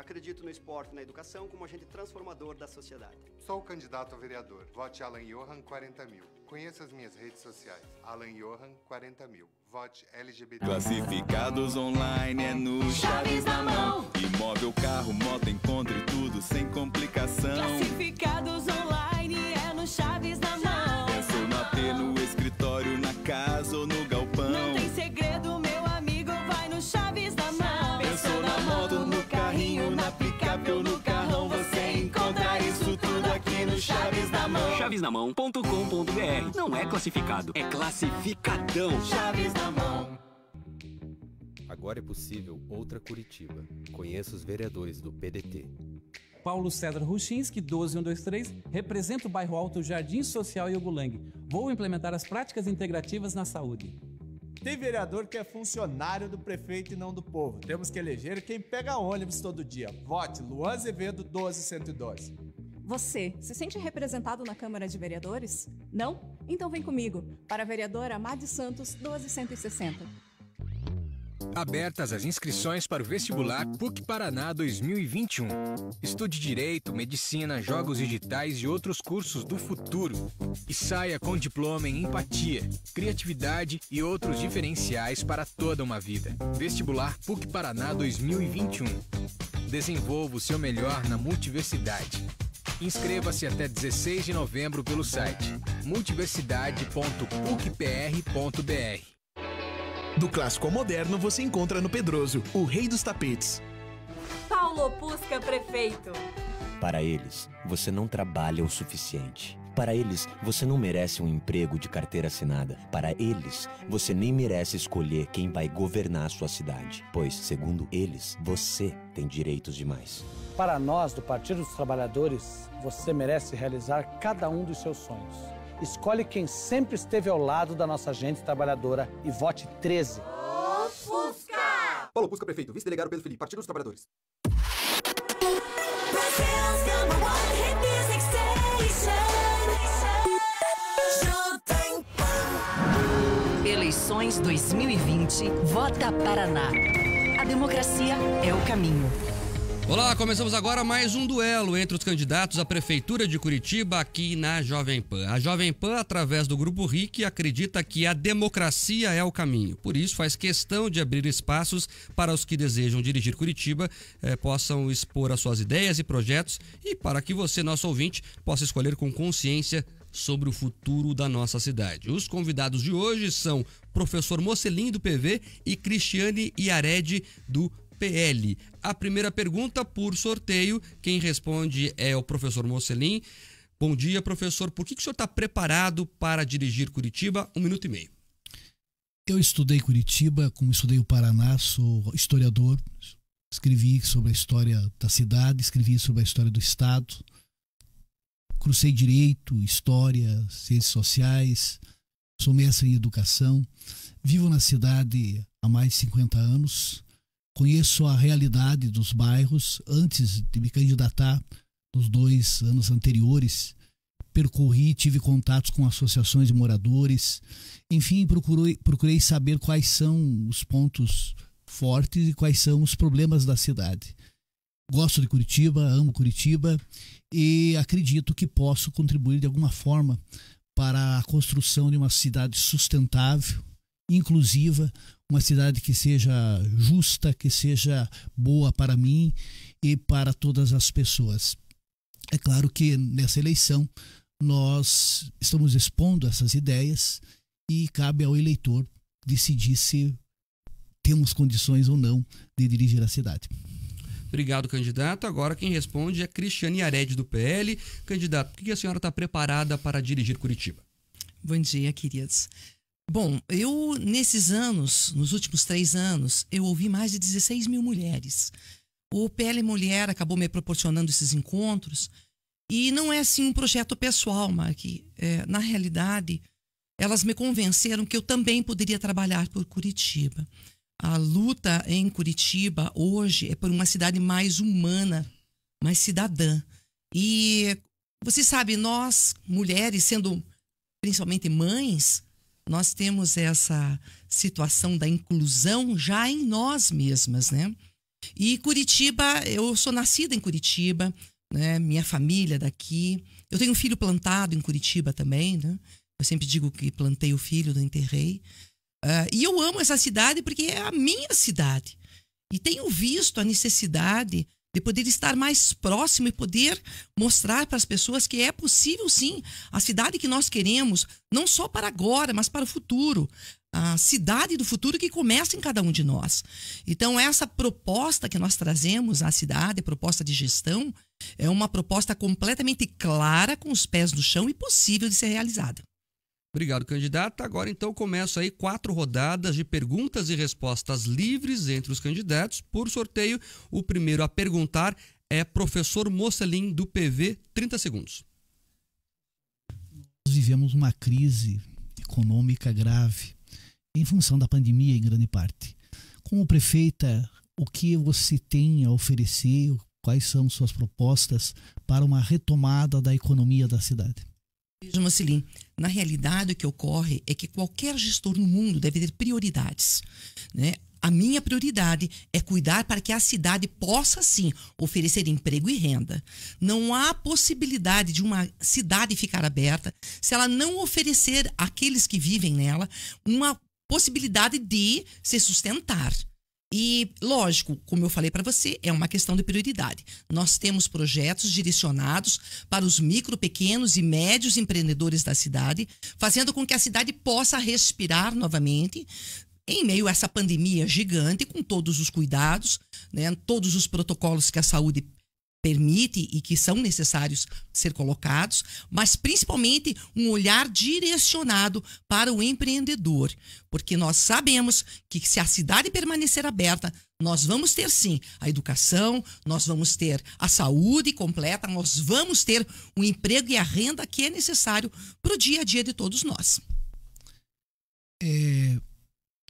Acredito no esporte e na educação como agente transformador da sociedade. Sou o candidato a vereador. Vote Alan Johan 40 mil. Conheça as minhas redes sociais. Alan Johan 40 mil. Vote LGBT. Classificados online é no Chaves na mão. Imóvel, carro, moto, encontro e tudo sem complicação. Classificados online é no Chaves na mão. Pensou na T, no escritório, na casa ou no aplicável no carrão. Você encontra isso tudo aqui no Chaves na Mão. Chavesnamão.com.br Não é classificado, é classificadão. Chaves na Mão. Agora é possível outra Curitiba. Conheça os vereadores do PDT. Paulo César Ruchinski, 12123, representa o bairro Alto Jardim Social e Ubulang. Vou implementar as práticas integrativas na saúde. Tem vereador que é funcionário do prefeito e não do povo. Temos que eleger quem pega ônibus todo dia. Vote Luan Azevedo 1212. Você se sente representado na Câmara de Vereadores? Não? Então vem comigo para a vereadora Madi Santos 1260. Abertas as inscrições para o vestibular PUC Paraná 2021. Estude Direito, Medicina, Jogos Digitais e outros cursos do futuro. E saia com diploma em empatia, criatividade e outros diferenciais para toda uma vida. Vestibular PUC Paraná 2021. Desenvolva o seu melhor na multiversidade. Inscreva-se até 16 de novembro pelo site multiversidade.pucpr.br. Do clássico ao moderno você encontra no Pedroso, o rei dos tapetes. Paulo Opusca, prefeito. Para eles, você não trabalha o suficiente. Para eles, você não merece um emprego de carteira assinada. Para eles, você nem merece escolher quem vai governar a sua cidade, pois, segundo eles, você tem direitos demais. Para nós, do Partido dos Trabalhadores, você merece realizar cada um dos seus sonhos. Escolhe quem sempre esteve ao lado da nossa gente trabalhadora e vote 13. Ô, Fusca! Paulo Fusca, prefeito, vice-delegado Pedro Felipe, Partido dos Trabalhadores. Eleições 2020, vota Paraná. A democracia é o caminho. Olá, começamos agora mais um duelo entre os candidatos à Prefeitura de Curitiba aqui na Jovem Pan. A Jovem Pan, através do Grupo RIC, acredita que a democracia é o caminho. Por isso, faz questão de abrir espaços para os que desejam dirigir Curitiba eh, possam expor as suas ideias e projetos e para que você, nosso ouvinte, possa escolher com consciência sobre o futuro da nossa cidade. Os convidados de hoje são professor Mocelim do PV e Cristiane Iared do PL. A primeira pergunta, por sorteio, quem responde é o professor Mocelin. Bom dia, professor. Por que, que o senhor está preparado para dirigir Curitiba? Um minuto e meio. Eu estudei Curitiba, como estudei o Paraná, sou historiador, escrevi sobre a história da cidade, escrevi sobre a história do Estado, cruzei direito, história, ciências sociais, sou mestre em educação, vivo na cidade há mais de 50 anos, conheço a realidade dos bairros antes de me candidatar nos dois anos anteriores. Percorri, tive contatos com associações de moradores, enfim, procurei, procurei saber quais são os pontos fortes e quais são os problemas da cidade. Gosto de Curitiba, amo Curitiba e acredito que posso contribuir de alguma forma para a construção de uma cidade sustentável, inclusiva, uma cidade que seja justa, que seja boa para mim e para todas as pessoas. É claro que nessa eleição nós estamos expondo essas ideias e cabe ao eleitor decidir se temos condições ou não de dirigir a cidade. Obrigado, candidato. Agora quem responde é Cristiane Arede, do PL. Candidato, O que a senhora está preparada para dirigir Curitiba? Bom dia, queridos. Bom, eu, nesses anos, nos últimos três anos, eu ouvi mais de 16 mil mulheres. O Pele é Mulher acabou me proporcionando esses encontros. E não é assim um projeto pessoal, Mark. É, na realidade, elas me convenceram que eu também poderia trabalhar por Curitiba. A luta em Curitiba hoje é por uma cidade mais humana, mais cidadã. E você sabe, nós, mulheres, sendo principalmente mães, nós temos essa situação da inclusão já em nós mesmas, né? E Curitiba, eu sou nascida em Curitiba, né? Minha família daqui. Eu tenho um filho plantado em Curitiba também, né? Eu sempre digo que plantei o filho, não enterrei. Uh, e eu amo essa cidade porque é a minha cidade. E tenho visto a necessidade de poder estar mais próximo e poder mostrar para as pessoas que é possível sim a cidade que nós queremos, não só para agora, mas para o futuro. A cidade do futuro que começa em cada um de nós. Então, essa proposta que nós trazemos à cidade, proposta de gestão, é uma proposta completamente clara, com os pés no chão e possível de ser realizada. Obrigado, candidato. Agora então começo aí quatro rodadas de perguntas e respostas livres entre os candidatos por sorteio. O primeiro a perguntar é professor Mocelin do PV, 30 segundos. Nós vivemos uma crise econômica grave em função da pandemia em grande parte. Como prefeita, o que você tem a oferecer? Quais são suas propostas para uma retomada da economia da cidade? Mocelin, na realidade, o que ocorre é que qualquer gestor no mundo deve ter prioridades. Né? A minha prioridade é cuidar para que a cidade possa sim oferecer emprego e renda. Não há possibilidade de uma cidade ficar aberta se ela não oferecer àqueles que vivem nela uma possibilidade de se sustentar. E, lógico, como eu falei para você, é uma questão de prioridade. Nós temos projetos direcionados para os micro, pequenos e médios empreendedores da cidade, fazendo com que a cidade possa respirar novamente, em meio a essa pandemia gigante, com todos os cuidados, né, todos os protocolos que a saúde permite e que são necessários ser colocados, mas principalmente um olhar direcionado para o empreendedor, porque nós sabemos que se a cidade permanecer aberta, nós vamos ter sim a educação, nós vamos ter a saúde completa, nós vamos ter o emprego e a renda que é necessário para o dia a dia de todos nós. É,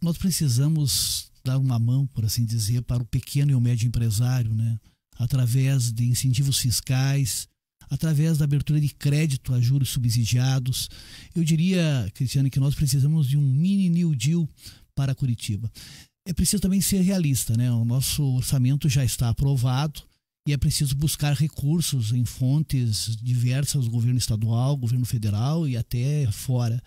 nós precisamos dar uma mão, por assim dizer, para o pequeno e o médio empresário, né? através de incentivos fiscais, através da abertura de crédito a juros subsidiados. Eu diria, Cristiano, que nós precisamos de um mini New Deal para Curitiba. É preciso também ser realista, né? O nosso orçamento já está aprovado e é preciso buscar recursos em fontes diversas, governo estadual, governo federal e até fora.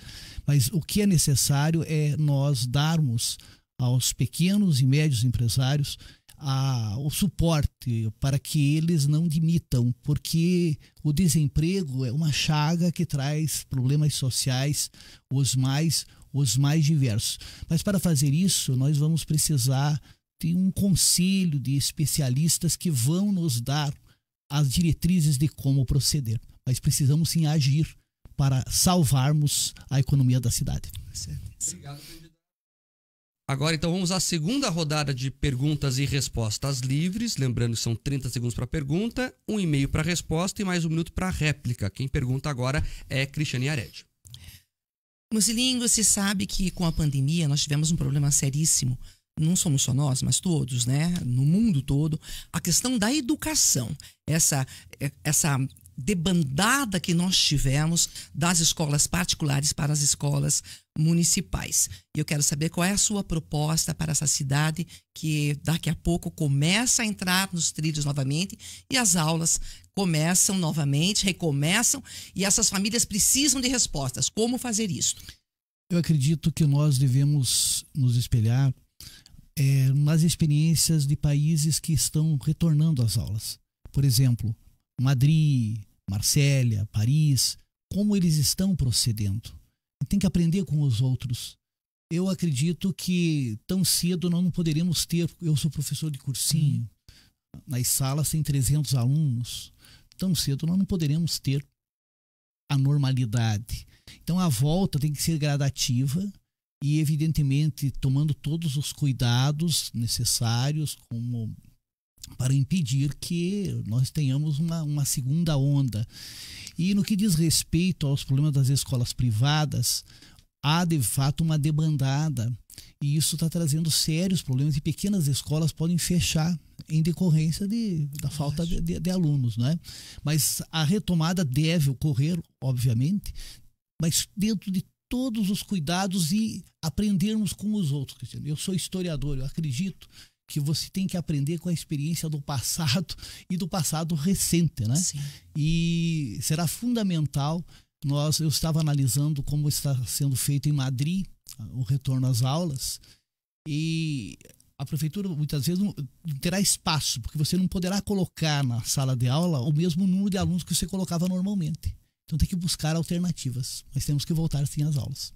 Mas o que é necessário é nós darmos aos pequenos e médios empresários a, o suporte para que eles não dimitam, porque o desemprego é uma chaga que traz problemas sociais os mais os mais diversos. Mas para fazer isso, nós vamos precisar de um conselho de especialistas que vão nos dar as diretrizes de como proceder. Mas precisamos sim agir para salvarmos a economia da cidade. Obrigado, presidente. Agora, então, vamos à segunda rodada de perguntas e respostas livres. Lembrando que são 30 segundos para pergunta, um e meio para resposta e mais um minuto para réplica. Quem pergunta agora é Cristiane Aredi. Musilingo, você sabe que com a pandemia nós tivemos um problema seríssimo. Não somos só nós, mas todos, né? No mundo todo. A questão da educação. Essa, é, essa debandada que nós tivemos das escolas particulares para as escolas municipais. E eu quero saber qual é a sua proposta para essa cidade que daqui a pouco começa a entrar nos trilhos novamente e as aulas começam novamente, recomeçam e essas famílias precisam de respostas. Como fazer isso? Eu acredito que nós devemos nos espelhar é, nas experiências de países que estão retornando às aulas. Por exemplo, Madrid, Marsella, Paris, como eles estão procedendo. Tem que aprender com os outros. Eu acredito que tão cedo nós não poderemos ter. Eu sou professor de cursinho, uhum. nas salas tem 300 alunos. Tão cedo nós não poderemos ter a normalidade. Então a volta tem que ser gradativa e, evidentemente, tomando todos os cuidados necessários, como para impedir que nós tenhamos uma, uma segunda onda. E no que diz respeito aos problemas das escolas privadas, há de fato uma debandada e isso está trazendo sérios problemas e pequenas escolas podem fechar em decorrência de, da falta de, de, de, alunos, né? Mas a retomada deve ocorrer, obviamente, mas dentro de todos os cuidados e aprendermos com os outros. Eu sou historiador, eu acredito que você tem que aprender com a experiência do passado e do passado recente, né? Sim. E será fundamental. Nós, eu estava analisando como está sendo feito em Madrid o retorno às aulas e a prefeitura muitas vezes não terá espaço, porque você não poderá colocar na sala de aula o mesmo número de alunos que você colocava normalmente. Então tem que buscar alternativas, mas temos que voltar sim às aulas.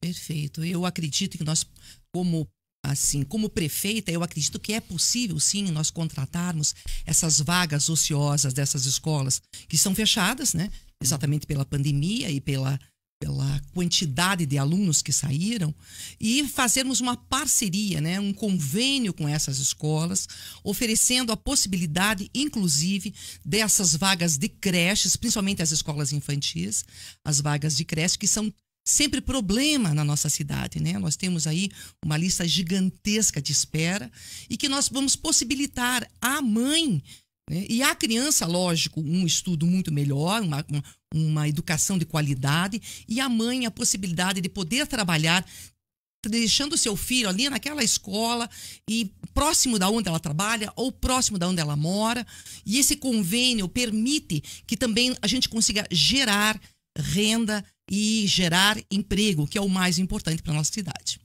Perfeito. Eu acredito que nós, como assim, como prefeita, eu acredito que é possível, sim, nós contratarmos essas vagas ociosas dessas escolas que são fechadas, né? Exatamente pela pandemia e pela, pela quantidade de alunos que saíram e fazermos uma parceria, né, um convênio com essas escolas, oferecendo a possibilidade, inclusive, dessas vagas de creches, principalmente as escolas infantis, as vagas de creche que são sempre problema na nossa cidade, né? Nós temos aí uma lista gigantesca de espera e que nós vamos possibilitar à mãe né? e à criança, lógico, um estudo muito melhor, uma, uma educação de qualidade e à mãe a possibilidade de poder trabalhar deixando seu filho ali naquela escola e próximo da onde ela trabalha ou próximo da onde ela mora. E esse convênio permite que também a gente consiga gerar renda e gerar emprego, que é o mais importante para nossa cidade.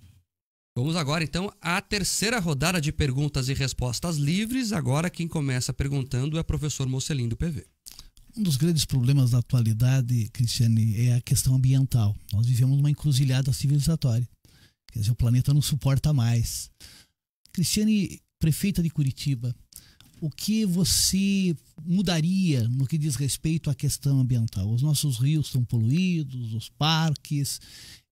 Vamos agora então à terceira rodada de perguntas e respostas livres. Agora quem começa perguntando é o professor Mocelim do PV. Um dos grandes problemas da atualidade, Cristiane, é a questão ambiental. Nós vivemos uma encruzilhada civilizatória. Quer dizer, o planeta não suporta mais. Cristiane, prefeita de Curitiba, o que você mudaria no que diz respeito à questão ambiental? Os nossos rios estão poluídos, os parques.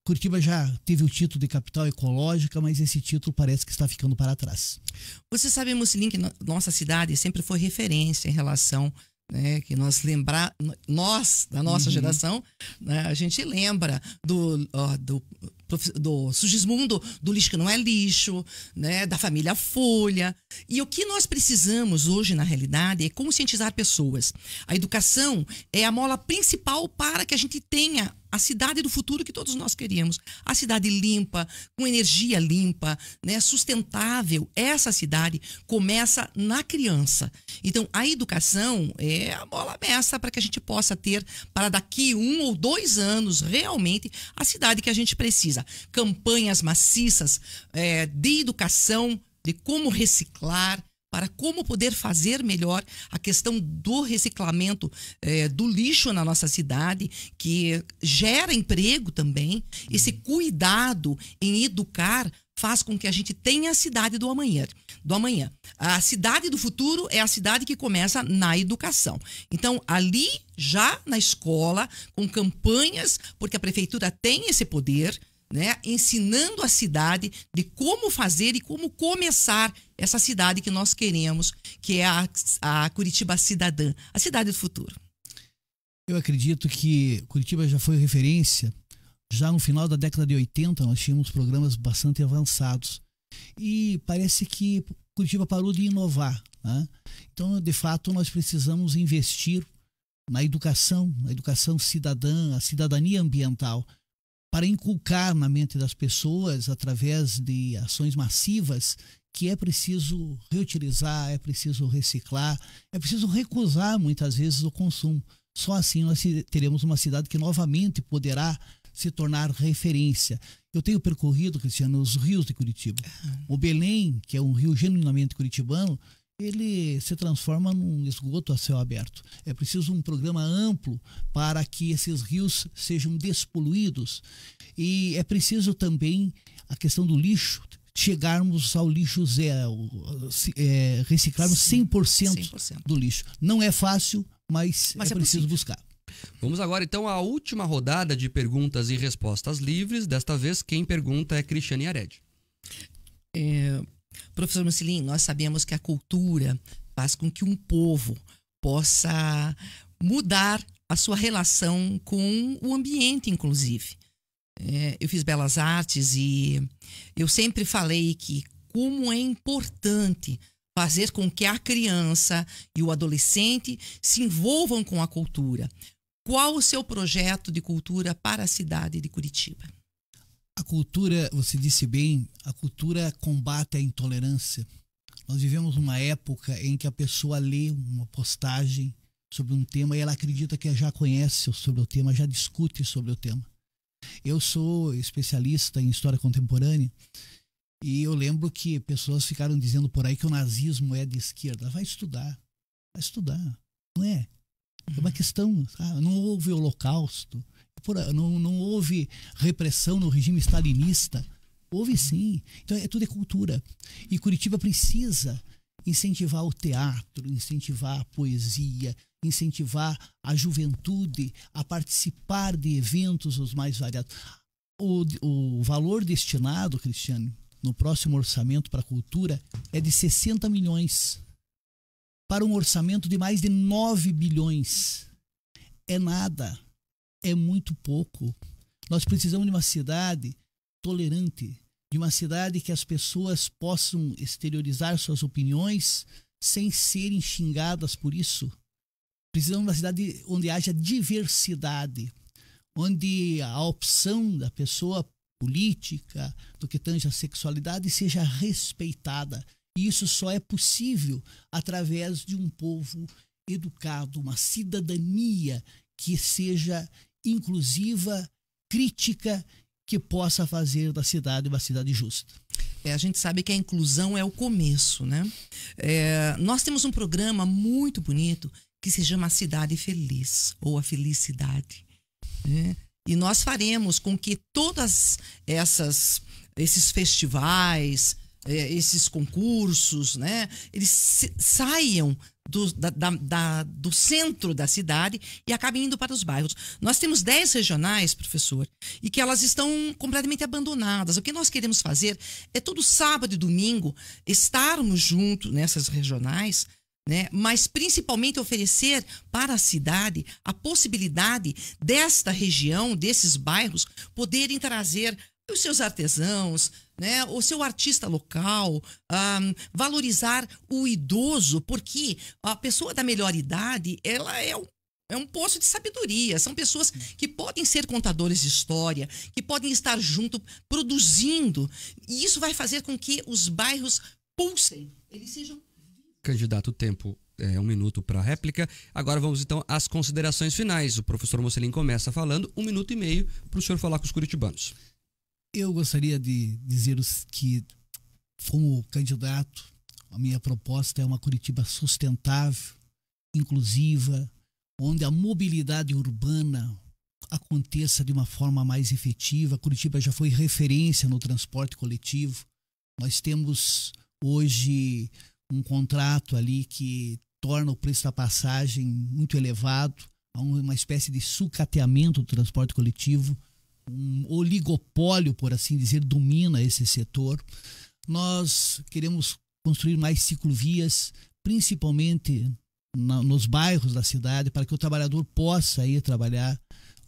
Curitiba já teve o título de capital ecológica, mas esse título parece que está ficando para trás. Você sabe, Mussolini, que nossa cidade sempre foi referência em relação né, que nós lembrar nós da nossa uhum. geração, né, a gente lembra do ó, do do Sugismundo, do lixo que não é lixo, né, da família Folha. E o que nós precisamos hoje na realidade é conscientizar pessoas. A educação é a mola principal para que a gente tenha a cidade do futuro que todos nós queríamos. A cidade limpa, com energia limpa, né, sustentável. Essa cidade começa na criança. Então, a educação é a bola mestra para que a gente possa ter, para daqui um ou dois anos, realmente, a cidade que a gente precisa. Campanhas maciças é, de educação, de como reciclar, para como poder fazer melhor a questão do reciclamento é, do lixo na nossa cidade, que gera emprego também. Uhum. Esse cuidado em educar faz com que a gente tenha a cidade do amanhã, do amanhã. A cidade do futuro é a cidade que começa na educação. Então, ali já na escola, com campanhas, porque a prefeitura tem esse poder, né, ensinando a cidade de como fazer e como começar essa cidade que nós queremos, que é a, a Curitiba Cidadã, a cidade do futuro. Eu acredito que Curitiba já foi referência. Já no final da década de 80, nós tínhamos programas bastante avançados. E parece que Curitiba parou de inovar. Né? Então, de fato, nós precisamos investir na educação, na educação cidadã, a cidadania ambiental para inculcar na mente das pessoas, através de ações massivas, que é preciso reutilizar, é preciso reciclar, é preciso recusar muitas vezes o consumo. Só assim nós teremos uma cidade que novamente poderá se tornar referência. Eu tenho percorrido, Cristiano, os rios de Curitiba. O Belém, que é um rio genuinamente curitibano, ele se transforma num esgoto a céu aberto. É preciso um programa amplo para que esses rios sejam despoluídos. E é preciso também a questão do lixo, chegarmos ao lixo zero, é, reciclarmos 100%, 100%, do lixo. Não é fácil, mas, mas é, é preciso buscar. Vamos agora então à última rodada de perguntas e respostas livres. Desta vez, quem pergunta é Cristiane Aredi. É, Professor Mussolini, nós sabemos que a cultura faz com que um povo possa mudar a sua relação com o ambiente, inclusive. É, eu fiz belas artes e eu sempre falei que como é importante fazer com que a criança e o adolescente se envolvam com a cultura. Qual o seu projeto de cultura para a cidade de Curitiba? A cultura, você disse bem, a cultura combate a intolerância. Nós vivemos uma época em que a pessoa lê uma postagem sobre um tema e ela acredita que já conhece sobre o tema, já discute sobre o tema. Eu sou especialista em história contemporânea e eu lembro que pessoas ficaram dizendo por aí que o nazismo é de esquerda. Vai estudar, vai estudar, não é? É uma uhum. questão, sabe? não houve holocausto, não, não houve repressão no regime stalinista. Houve sim. Então é tudo é cultura. E Curitiba precisa incentivar o teatro, incentivar a poesia, incentivar a juventude a participar de eventos os mais variados. O, o valor destinado, Cristiano, no próximo orçamento para a cultura é de 60 milhões para um orçamento de mais de 9 bilhões. É nada é muito pouco. Nós precisamos de uma cidade tolerante, de uma cidade que as pessoas possam exteriorizar suas opiniões sem serem xingadas por isso. Precisamos de uma cidade onde haja diversidade, onde a opção da pessoa política, do que tange a sexualidade, seja respeitada. E isso só é possível através de um povo educado, uma cidadania que seja inclusiva, crítica, que possa fazer da cidade uma cidade justa. É, a gente sabe que a inclusão é o começo, né? É, nós temos um programa muito bonito que se chama Cidade Feliz ou a Felicidade. Né? E nós faremos com que todas essas esses festivais, é, esses concursos, né? Eles saiam do, da, da, da, do centro da cidade e acabem indo para os bairros. Nós temos 10 regionais, professor, e que elas estão completamente abandonadas. O que nós queremos fazer é todo sábado e domingo estarmos juntos nessas regionais, né? mas principalmente oferecer para a cidade a possibilidade desta região, desses bairros, poderem trazer os seus artesãos, né, o seu artista local, um, valorizar o idoso, porque a pessoa da melhor idade, ela é um é um poço de sabedoria. São pessoas que podem ser contadores de história, que podem estar junto produzindo. E isso vai fazer com que os bairros pulsem, eles sejam. Candidato, tempo é um minuto para réplica. Agora vamos então às considerações finais. O professor Mocelin começa falando um minuto e meio para o senhor falar com os curitibanos. Eu gostaria de dizer que, como candidato, a minha proposta é uma Curitiba sustentável, inclusiva, onde a mobilidade urbana aconteça de uma forma mais efetiva. Curitiba já foi referência no transporte coletivo. Nós temos hoje um contrato ali que torna o preço da passagem muito elevado, uma espécie de sucateamento do transporte coletivo um oligopólio, por assim dizer, domina esse setor. Nós queremos construir mais ciclovias, principalmente na, nos bairros da cidade, para que o trabalhador possa ir trabalhar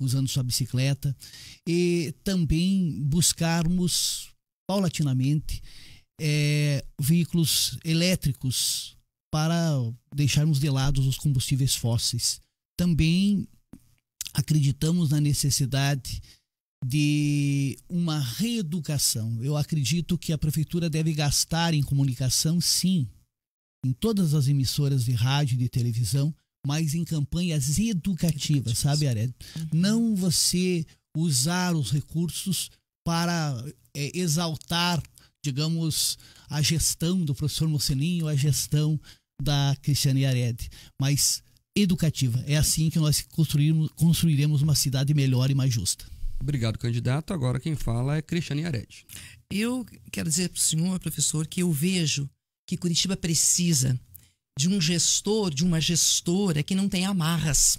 usando sua bicicleta e também buscarmos paulatinamente é, veículos elétricos para deixarmos de lado os combustíveis fósseis. Também acreditamos na necessidade de uma reeducação. Eu acredito que a prefeitura deve gastar em comunicação, sim, em todas as emissoras de rádio e de televisão, mas em campanhas educativas, sabe, Ared? Uhum. Não você usar os recursos para é, exaltar, digamos, a gestão do professor Mocelinho, a gestão da Cristiane Ared, mas educativa. É assim que nós construiremos uma cidade melhor e mais justa. Obrigado, candidato. Agora quem fala é Cristiane Arete. Eu quero dizer para o senhor, professor, que eu vejo que Curitiba precisa de um gestor, de uma gestora que não tem amarras.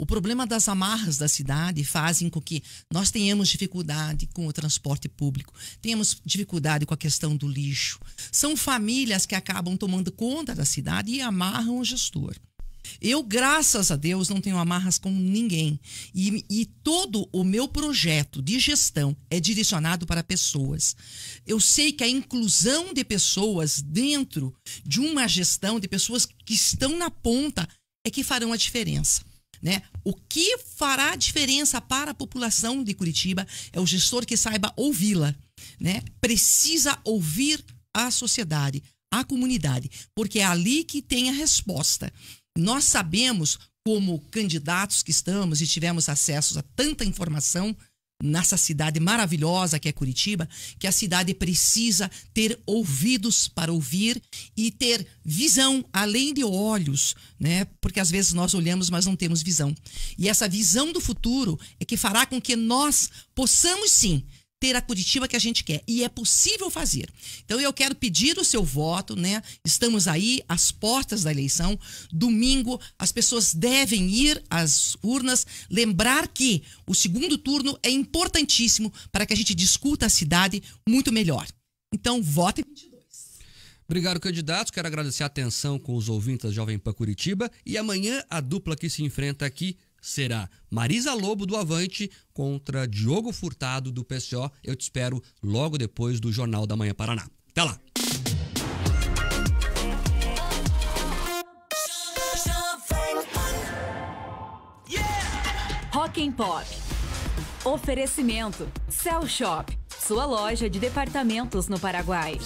O problema das amarras da cidade fazem com que nós tenhamos dificuldade com o transporte público, tenhamos dificuldade com a questão do lixo. São famílias que acabam tomando conta da cidade e amarram o gestor. Eu, graças a Deus, não tenho amarras com ninguém. E, e, todo o meu projeto de gestão é direcionado para pessoas. Eu sei que a inclusão de pessoas dentro de uma gestão, de pessoas que estão na ponta, é que farão a diferença. Né? O que fará diferença para a população de Curitiba é o gestor que saiba ouvi-la. Né? Precisa ouvir a sociedade, a comunidade, porque é ali que tem a resposta. Nós sabemos, como candidatos que estamos e tivemos acesso a tanta informação nessa cidade maravilhosa que é Curitiba, que a cidade precisa ter ouvidos para ouvir e ter visão além de olhos, né? Porque às vezes nós olhamos, mas não temos visão. E essa visão do futuro é que fará com que nós possamos sim ter a Curitiba que a gente quer. E é possível fazer. Então eu quero pedir o seu voto, né? Estamos aí às portas da eleição. Domingo, as pessoas devem ir às urnas. Lembrar que o segundo turno é importantíssimo para que a gente discuta a cidade muito melhor. Então, vote 22. Obrigado, candidatos. Quero agradecer a atenção com os ouvintes da Jovem Pan Curitiba. E amanhã a dupla que se enfrenta aqui será Marisa Lobo do Avante contra Diogo Furtado do PCO. Eu te espero logo depois do Jornal da Manhã Paraná. Até lá! Rock and Pop. Oferecimento Cell Shop, sua loja de departamentos no Paraguai.